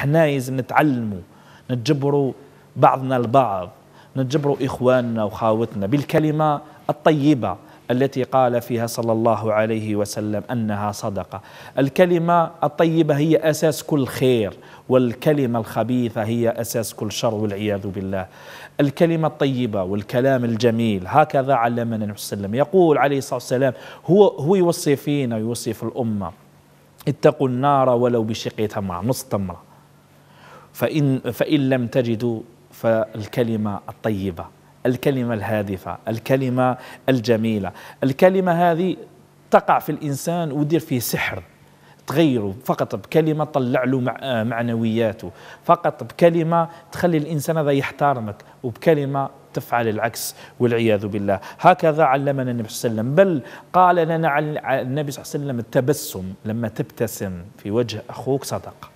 احنا لازم نتعلموا نتجبروا بعضنا البعض نتجبروا إخواننا وخاوتنا بالكلمة الطيبة التي قال فيها صلى الله عليه وسلم أنها صدقة الكلمة الطيبة هي أساس كل خير والكلمة الخبيثة هي أساس كل شر والعياذ بالله الكلمة الطيبة والكلام الجميل هكذا علمنا النبي صلى الله عليه وسلم يقول عليه الصلاة والسلام هو, هو يوصي فينا يوصي في الأمة اتقوا النار ولو بشق تمرة نص تمره فإن, فإن لم تجدوا فالكلمة الطيبة الكلمة الهادفة الكلمة الجميلة الكلمة هذه تقع في الإنسان ودير فيه سحر تغيره فقط بكلمة طلع له معنوياته فقط بكلمة تخلي الإنسان هذا يحترمك وبكلمة تفعل العكس والعياذ بالله هكذا علمنا النبي صلى الله عليه وسلم بل قال لنا النبي صلى الله عليه وسلم التبسم لما تبتسم في وجه أخوك صدق